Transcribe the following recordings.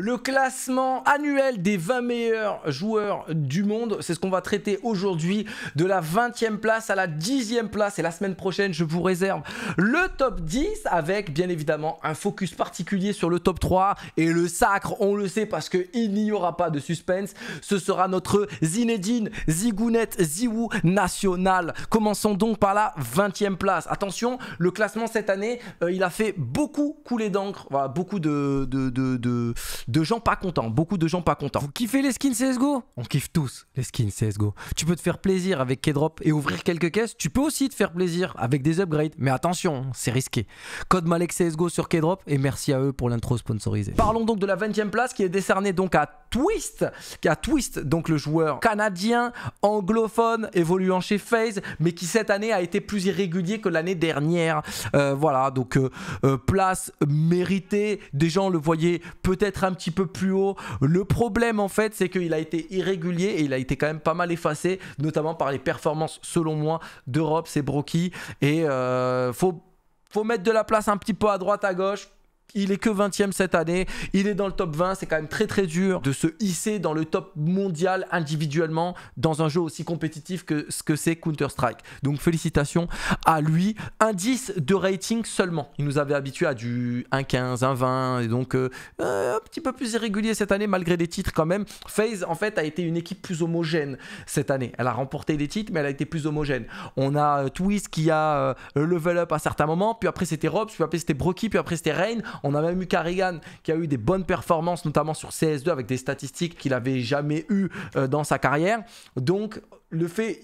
Le classement annuel des 20 meilleurs joueurs du monde, c'est ce qu'on va traiter aujourd'hui de la 20e place à la 10e place et la semaine prochaine je vous réserve le top 10 avec bien évidemment un focus particulier sur le top 3 et le sacre, on le sait parce qu'il n'y aura pas de suspense, ce sera notre Zinedine Zigounet Ziwu national. Commençons donc par la 20e place. Attention, le classement cette année, euh, il a fait beaucoup couler d'encre, voilà, beaucoup de, de, de de gens pas contents, beaucoup de gens pas contents. Vous kiffez les skins CSGO On kiffe tous les skins CSGO. Tu peux te faire plaisir avec Kedrop et ouvrir quelques caisses, tu peux aussi te faire plaisir avec des upgrades, mais attention, c'est risqué. Code Malek CSGO sur Kedrop et merci à eux pour l'intro sponsorisée. Parlons donc de la 20e place qui est décernée donc à Twist, qui a Twist, donc le joueur canadien, anglophone, évoluant chez FaZe, mais qui cette année a été plus irrégulier que l'année dernière. Euh, voilà, donc euh, euh, place méritée. Des gens le voyaient peut-être un petit peu plus haut. Le problème en fait c'est qu'il a été irrégulier et il a été quand même pas mal effacé, notamment par les performances selon moi d'Europe, c'est Broky Et euh, faut, faut mettre de la place un petit peu à droite à gauche il est que 20e cette année, il est dans le top 20, c'est quand même très très dur de se hisser dans le top mondial individuellement dans un jeu aussi compétitif que ce que c'est Counter-Strike. Donc félicitations à lui, indice de rating seulement. Il nous avait habitué à du 1.15, 1.20 et donc euh, euh, un petit peu plus irrégulier cette année malgré des titres quand même. FaZe en fait a été une équipe plus homogène cette année. Elle a remporté des titres mais elle a été plus homogène. On a euh, Twist qui a level up à certains moments, puis après c'était Robs, puis après c'était Brocky, puis après c'était Reign. On a même eu Carrigan qui a eu des bonnes performances, notamment sur CS2 avec des statistiques qu'il n'avait jamais eues euh, dans sa carrière. Donc le fait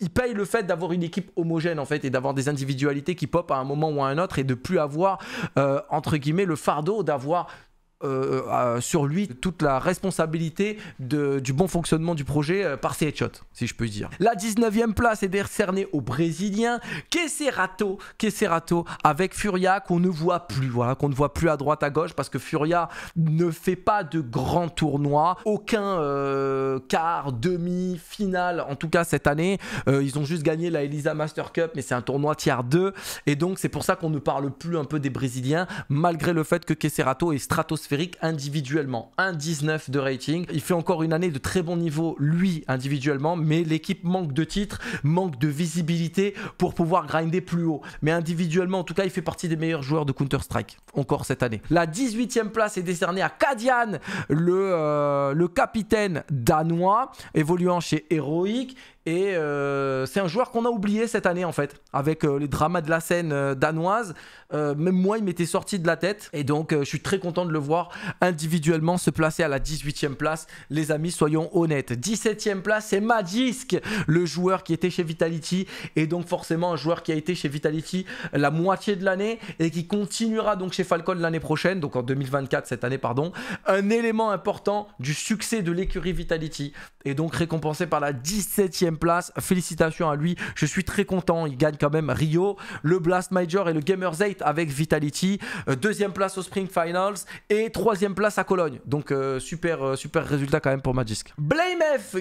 il paye le fait d'avoir une équipe homogène en fait et d'avoir des individualités qui pop à un moment ou à un autre et de plus avoir euh, entre guillemets le fardeau d'avoir euh, euh, euh, sur lui toute la responsabilité de, du bon fonctionnement du projet par ses headshots, si je peux dire. La 19e place est décernée au Brésilien Queserato, Queserato avec Furia qu'on ne voit plus, voilà, qu'on ne voit plus à droite à gauche parce que Furia ne fait pas de grands tournois, aucun quart, demi, finale en tout cas cette année. ils ont juste gagné la Elisa Master Cup, mais c'est un tournoi tiers 2 et donc c'est pour ça qu'on ne parle plus un peu des Brésiliens malgré le fait que Queserato est stratosphérique individuellement un 19 de rating. Il fait encore une année de très bon niveau, lui, individuellement, mais l'équipe manque de titres, manque de visibilité pour pouvoir grinder plus haut. Mais individuellement, en tout cas, il fait partie des meilleurs joueurs de Counter-Strike, encore cette année. La 18e place est décernée à Kadian, le, euh, le capitaine danois, évoluant chez Heroic. Et euh, c'est un joueur qu'on a oublié cette année en fait, avec euh, les dramas de la scène euh, danoise. même moi, il m'était sorti de la tête. Et donc, je suis très content de le voir individuellement se placer à la 18e place. Les amis, soyons honnêtes. 17e place, c'est Madisque, le joueur qui était chez Vitality. Et donc, forcément, un joueur qui a été chez Vitality la moitié de l'année et qui continuera donc chez Falcon l'année prochaine, donc en 2024, cette année, pardon. Un élément important du succès de l'écurie Vitality. Et donc, récompensé par la 17e place. Félicitations à lui. Je suis très content. Il gagne quand même Rio, le Blast Major et le Gamers 8 avec Vitality. Euh, deuxième place au Spring Finals et troisième place à Cologne. Donc euh, super, euh, super résultat quand même pour Magisk. Blame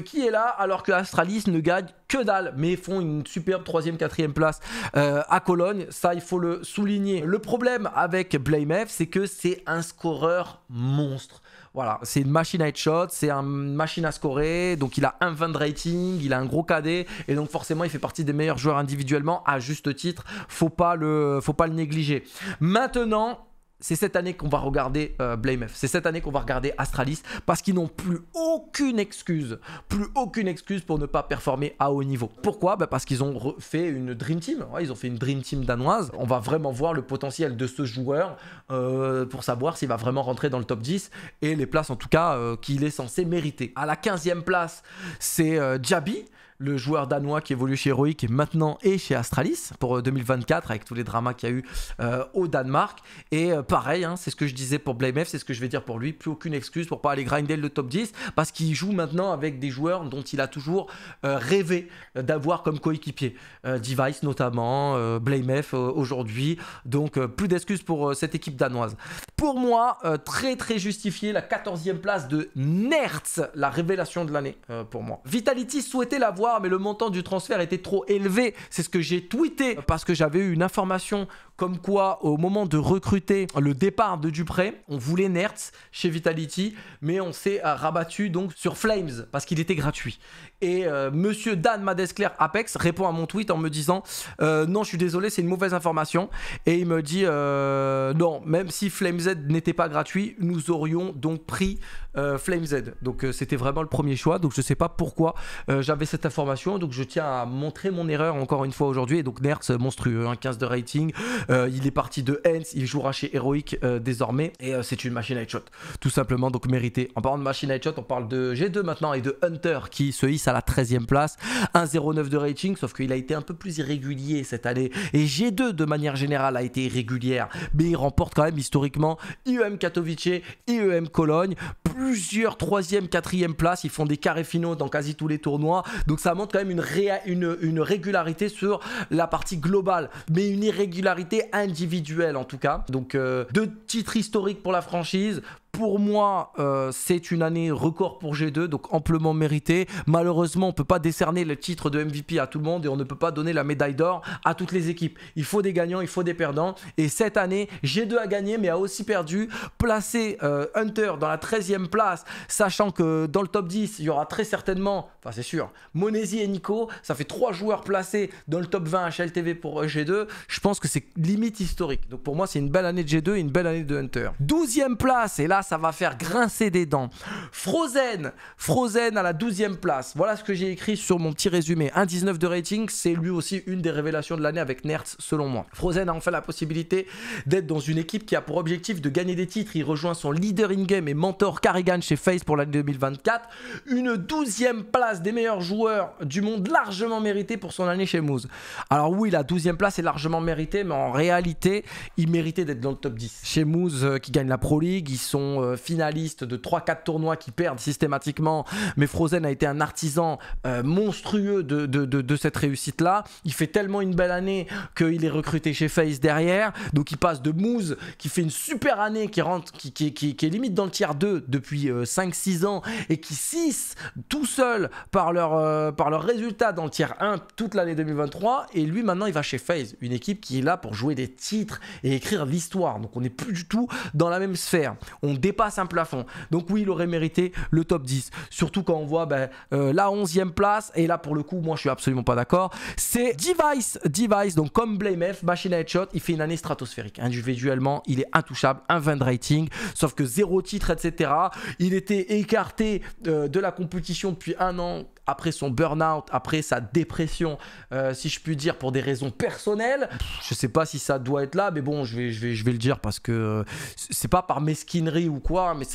qui est là alors que Astralis ne gagne que dalle mais font une superbe troisième, quatrième place à Cologne. Ça, il faut le souligner. Le problème avec BlameF c'est que c'est un scoreur monstre. Voilà, c'est une machine à headshot, c'est une machine à scorer, donc il a un 20 de rating, il a un gros KD, et donc forcément il fait partie des meilleurs joueurs individuellement, à juste titre, faut pas le, faut pas le négliger. Maintenant, c'est cette année qu'on va regarder euh, BlameF, c'est cette année qu'on va regarder Astralis, parce qu'ils n'ont plus aucune excuse, plus aucune excuse pour ne pas performer à haut niveau. Pourquoi bah, Parce qu'ils ont fait une Dream Team, ils ont fait une Dream Team danoise. On va vraiment voir le potentiel de ce joueur euh, pour savoir s'il va vraiment rentrer dans le top 10 et les places en tout cas euh, qu'il est censé mériter. À la 15e place, c'est Jabi le joueur danois qui évolue chez Heroic et maintenant et chez Astralis pour 2024 euh, avec tous les dramas qu'il y a eu euh, au Danemark. Et euh, pareil, hein, c'est ce que je disais pour Blamef, c'est ce que je vais dire pour lui. Plus aucune excuse pour pas aller grinder le top 10 parce qu'il joue maintenant avec des joueurs dont il a toujours rêvé d'avoir comme coéquipier. Device notamment, Blamef aujourd'hui. Donc plus d'excuses pour cette équipe danoise. Pour moi, très très justifié la 14e place de Nertz, la révélation de l'année pour moi. Vitality souhaitait l'avoir mais le montant du transfert était trop élevé. C'est ce que j'ai tweeté parce que j'avais eu une information comme quoi au moment de recruter le départ de Dupré, on voulait Nertz chez Vitality, mais on s'est euh, rabattu donc sur Flames parce qu'il était gratuit. Et euh, monsieur Dan Madescler Apex répond à mon tweet en me disant euh, Non, je suis désolé, c'est une mauvaise information. Et il me dit Non, même si Flames Z n'était pas gratuit, nous aurions donc pris Flame Z. Donc c'était vraiment le premier choix. Donc je ne sais pas pourquoi j'avais cette information. Donc je tiens à montrer mon erreur encore une fois aujourd'hui. Et donc Nertz monstrueux, un hein, 15 de rating, euh, il est parti de Hens, il jouera chez Heroic euh, désormais et euh, c'est une machine à headshot, tout simplement, donc mérité. En parlant de machine à headshot, on parle de G2 maintenant et de Hunter qui se hisse à la 13e place, 1-0-9 de rating, sauf qu'il a été un peu plus irrégulier cette année. Et G2 de manière générale a été irrégulière, mais il remporte quand même historiquement IEM Katowice, IEM Cologne, plusieurs 3 ème 4 ème places, ils font des carrés finaux dans quasi tous les tournois, donc ça montre quand même une régularité sur la partie globale, mais une irrégularité individuel en tout cas. Donc euh, deux titres historiques pour la franchise. Pour moi, euh, c'est une année record pour G2, donc amplement méritée. Malheureusement, on ne peut pas décerner le titre de MVP à tout le monde et on ne peut pas donner la médaille d'or à toutes les équipes. Il faut des gagnants, il faut des perdants. Et cette année, G2 a gagné, mais a aussi perdu. Placer euh, Hunter dans la 13e place, sachant que dans le top 10, il y aura très certainement, enfin c'est sûr, Monesi et Nico. Ça fait trois joueurs placés dans le top 20 HLTV pour euh, G2. Je pense que c'est limite historique. Donc pour moi, c'est une belle année de G2 et une belle année de Hunter. 12e place, et là, ça va faire grincer des dents. Frozen, Frozen à la 12e place. Voilà ce que j'ai écrit sur mon petit résumé. 1,19 de rating, c'est lui aussi une des révélations de l'année avec Nertz selon moi. Frozen a enfin la possibilité d'être dans une équipe qui a pour objectif de gagner des titres. Il rejoint son leader in-game et mentor Carrigan chez Face pour l'année 2024. Une 12e place des meilleurs joueurs du monde largement méritée pour son année chez Moose. Alors oui, la 12e place est largement méritée, mais en réalité, il méritait d'être dans le top 10. Chez Moose, euh, qui gagne la Pro League, ils sont euh, finaliste de 3-4 tournois qui perdent systématiquement, mais Frozen a été un artisan euh, monstrueux de, cette réussite-là. Il fait tellement une belle année qu'il est recruté chez Face derrière, donc il passe de Moose, qui fait une super année, qui, rentre, qui, qui, qui, est limite dans le tiers 2 depuis 5-6 euh, ans, et qui 6 tout seul par leur, par leur résultat dans le tiers 1 toute l'année 2023, et lui maintenant il va chez FaZe, une équipe qui est là pour jouer des titres et écrire l'histoire, donc on n'est plus du tout dans la même sphère. On dépasse un plafond. Donc oui, il aurait mérité le top 10. Surtout quand on voit ben, euh, la 11e place. Et là, pour le coup, moi, je suis absolument pas d'accord. C'est Device. Device, donc comme BlameF, machine à headshot, il fait une année stratosphérique. Individuellement, il est intouchable, un 20 rating, sauf que zéro titre, etc. Il était écarté euh, de la compétition depuis un an après son burn-out, après sa dépression, euh, si je puis dire, pour des raisons personnelles. Je sais pas si ça doit être là, mais bon, je vais, je vais, je vais le dire parce que c'est pas par mesquinerie ou quoi, hein, mais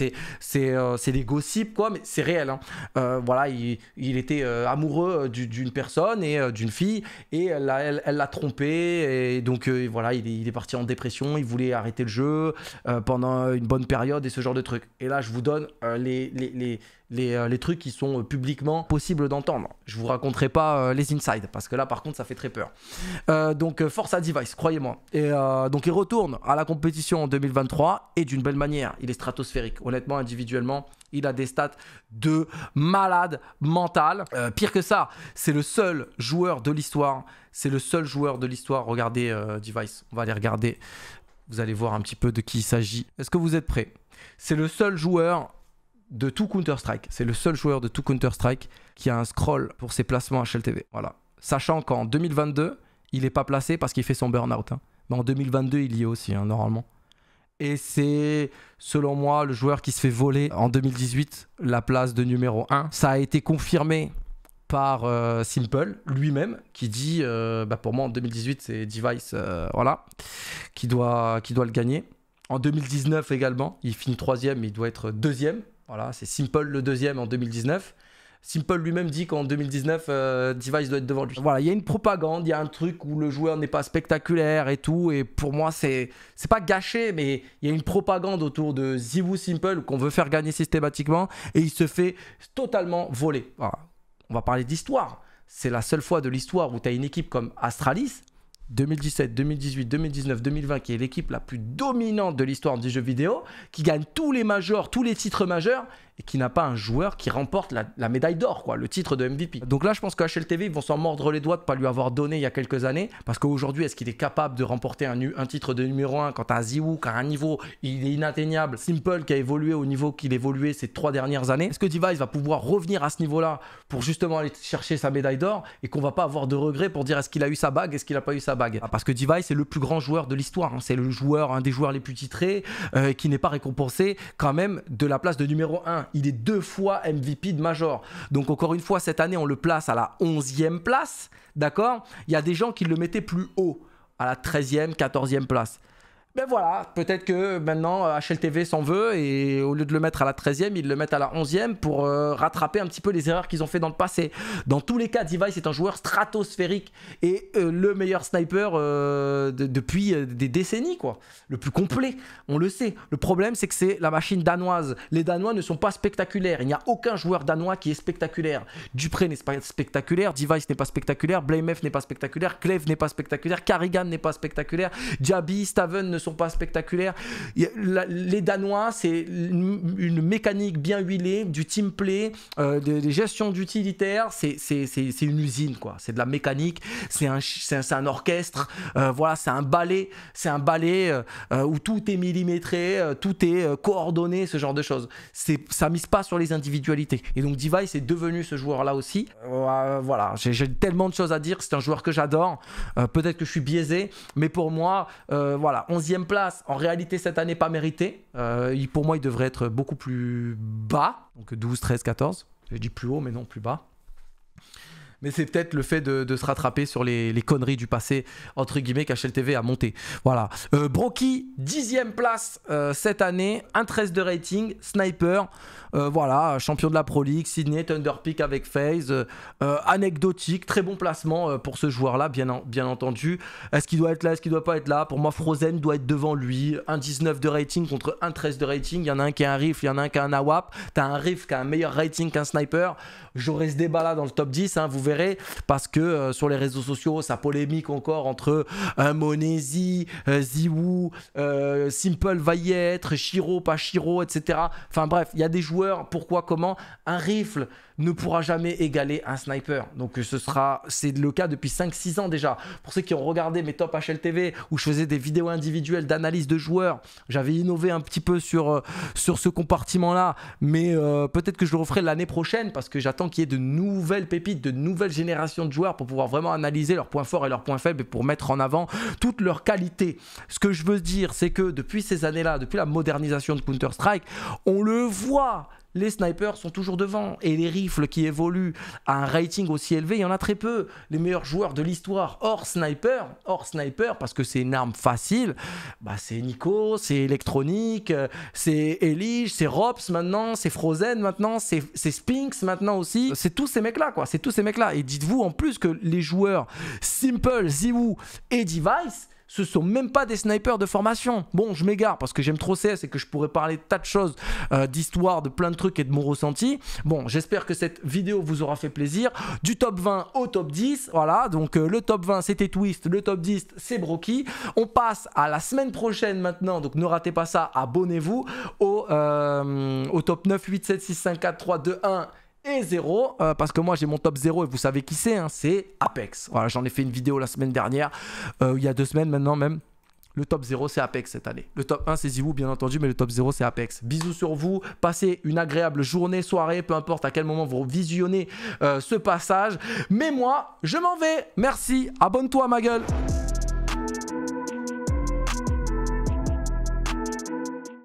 euh, c'est des gossips quoi, mais c'est réel. Hein. Euh, voilà, il, était euh, amoureux d'une personne et d'une fille et elle l'a trompé et donc voilà, il est, parti en dépression, il voulait arrêter le jeu pendant une bonne période et ce genre de truc. Et là, je vous donne les euh, les, trucs qui sont euh, publiquement possibles d'entendre. Je vous raconterai pas euh, les insides parce que là par contre ça fait très peur. donc force à Device, croyez-moi. Et donc il retourne à la compétition en 2023 et d'une belle manière. Il est stratosphérique. Honnêtement, individuellement, il a des stats de malade mental. pire que ça, c'est le seul joueur de l'histoire. C'est le seul joueur de l'histoire. Regardez Device. On va aller regarder. Vous allez voir un petit peu de qui il s'agit. Est-ce que vous êtes prêts C'est le seul joueur de tout Counter-Strike. C'est le seul joueur de tout Counter-Strike qui a un scroll pour ses placements HLTV. Voilà. Sachant qu'en 2022, il est pas placé parce qu'il fait son burn-out. Hein. Mais en 2022, il y est aussi, hein, normalement. Et c'est, selon moi, le joueur qui se fait voler en 2018 la place de numéro 1. Ça a été confirmé par euh, Simple lui-même, qui dit, euh, bah pour moi en 2018 c'est Device, euh, voilà, qui doit, qui doit le gagner. En 2019 également, il finit troisième, il doit être deuxième voilà, c'est Simple le deuxième en 2019. Simple lui-même dit qu'en 2019, euh, Device doit être devant lui. Voilà, il y a une propagande, il y a un truc où le joueur n'est pas spectaculaire et tout. Et pour moi, c'est c'est pas gâché, mais il y a une propagande autour de Zivu Simple qu'on veut faire gagner systématiquement et il se fait totalement voler. On va parler d'histoire. C'est la seule fois de l'histoire où tu as une équipe comme Astralis 2017, 2018, 2019, 2020, qui est l'équipe la plus dominante de l'histoire du jeu vidéo, qui gagne tous les majors, tous les titres majeurs, et qui n'a pas un joueur qui remporte la, médaille d'or, quoi, le titre de MVP. Donc là, je pense que HLTV, ils vont s'en mordre les doigts de pas lui avoir donné il y a quelques années, parce qu'aujourd'hui, est-ce qu'il est capable de remporter un, titre de numéro 1 quand à Ziwu, qui a un niveau, il est inatteignable, Simple qui a évolué au niveau qu'il évoluait ces trois dernières années, est-ce que Device va pouvoir revenir à ce niveau-là pour justement aller chercher sa médaille d'or et qu'on va pas avoir de regrets pour dire est-ce qu'il a eu sa bague, est-ce qu'il a pas eu sa bague ah, Parce que Device est le plus grand joueur de l'histoire, hein. c'est le joueur, un des joueurs les plus titrés, euh, qui n'est pas récompensé quand même de la place de numéro 1 il est deux fois MVP de Major. Donc encore une fois, cette année, on le place à la 11e place. D'accord Il y a des gens qui le mettaient plus haut, à la 13e, 14e place. Mais ben voilà, peut-être que maintenant HLTV euh, s'en veut et au lieu de le mettre à la 13e, ils le mettent à la 11e pour euh, rattraper un petit peu les erreurs qu'ils ont fait dans le passé. Dans tous les cas, Device est un joueur stratosphérique et euh, le meilleur sniper depuis des décennies, quoi. Le plus complet, on le sait. Le problème, c'est que c'est la machine danoise. Les Danois ne sont pas spectaculaires. Il n'y a aucun joueur danois qui est spectaculaire. Dupré n'est pas spectaculaire, Device n'est pas spectaculaire, Blamef n'est pas spectaculaire, Cleve n'est pas spectaculaire, Carrigan n'est pas spectaculaire, Jabi, Staven ne sont pas spectaculaires. les Danois, c'est une, mécanique bien huilée, du team play, euh, des, gestions d'utilitaires. C'est une usine, quoi. C'est de la mécanique, c'est un, un, un, orchestre, euh, voilà, c'est un ballet, c'est un ballet euh, où tout est millimétré, tout est coordonné, ce genre de choses. Ça mise pas sur les individualités. Et donc Device est devenu ce joueur-là aussi. voilà, j'ai tellement de choses à dire. C'est un joueur que j'adore. Peut-être que je suis biaisé, mais pour moi, voilà, 11e place, en réalité cette année pas méritée. Euh, pour moi, il devrait être beaucoup plus bas, donc 12, 13, 14. J'ai dit plus haut, mais non, plus bas. Mais c'est peut-être le fait de, se rattraper sur les, conneries du passé, entre guillemets, qu'HLTV a monté. Voilà. Euh, 10ème place euh, cette année, un 13 de rating, sniper. Euh, voilà, champion de la Pro League, Sydney, Thunderpeak avec FaZe. Euh, anecdotique, très bon placement pour ce joueur-là, bien, entendu. Est-ce qu'il doit être là, est-ce qu'il doit pas être là Pour moi, Frozen doit être devant lui. Un 19 de rating contre un 13 de rating. Il y en a un qui a un riff, il y en a un qui a un AWAP. T'as un riff qui a un meilleur rating qu'un sniper. j'aurais ce débat-là dans le top 10, hein. vous verrez parce que euh, sur les réseaux sociaux, ça polémique encore entre un euh, Monesi, euh, Simple va y être, Shiro, pas Shiro, etc. Enfin bref, il y a des joueurs, pourquoi, comment. Un rifle ne pourra jamais égaler un sniper. Donc ce sera, c'est le cas depuis 5-6 ans déjà. Pour ceux qui ont regardé mes top HLTV où je faisais des vidéos individuelles d'analyse de joueurs, j'avais innové un petit peu sur, sur ce compartiment-là, mais peut-être que je le referai l'année prochaine parce que j'attends qu'il y ait de nouvelles pépites, de nouvelles génération de joueurs pour pouvoir vraiment analyser leurs points forts et leurs points faibles et pour mettre en avant toutes leurs qualités. Ce que je veux dire, c'est que depuis ces années-là, depuis la modernisation de Counter-Strike, on le voit les snipers sont toujours devant. Et les rifles qui évoluent à un rating aussi élevé, il y en a très peu. Les meilleurs joueurs de l'histoire hors sniper, hors sniper, parce que c'est une arme facile, bah c'est Nico, c'est Electronic, euh, c'est Elige, c'est Rops maintenant, c'est Frozen maintenant, c'est spinx maintenant aussi. C'est tous ces mecs-là, quoi. C'est tous ces mecs-là. Et dites-vous en plus que les joueurs Simple, Ziwoo et Device, ce sont même pas des snipers de formation. Bon, je m'égare parce que j'aime trop CS et que je pourrais parler de tas de choses, euh, d'histoires, d'histoire, de plein de trucs et de mon ressenti. Bon, j'espère que cette vidéo vous aura fait plaisir. Du top 20 au top 10, voilà. Donc euh, le top 20 c'était Twist, le top 10 c'est Broky. On passe à la semaine prochaine maintenant, donc ne ratez pas ça, abonnez-vous au, euh, au top 9, 8, 7, 6, 5, 4, 3, 2, 1 et 0 euh, parce que moi j'ai mon top 0 et vous savez qui c'est, hein, c'est Apex. Voilà, j'en ai fait une vidéo la semaine dernière, euh, il y a deux semaines maintenant même. Le top 0, c'est Apex cette année. Le top 1, c'est vous bien entendu, mais le top 0, c'est Apex. Bisous sur vous. Passez une agréable journée, soirée, peu importe à quel moment vous visionnez euh, ce passage. Mais moi, je m'en vais. Merci. Abonne-toi, ma gueule.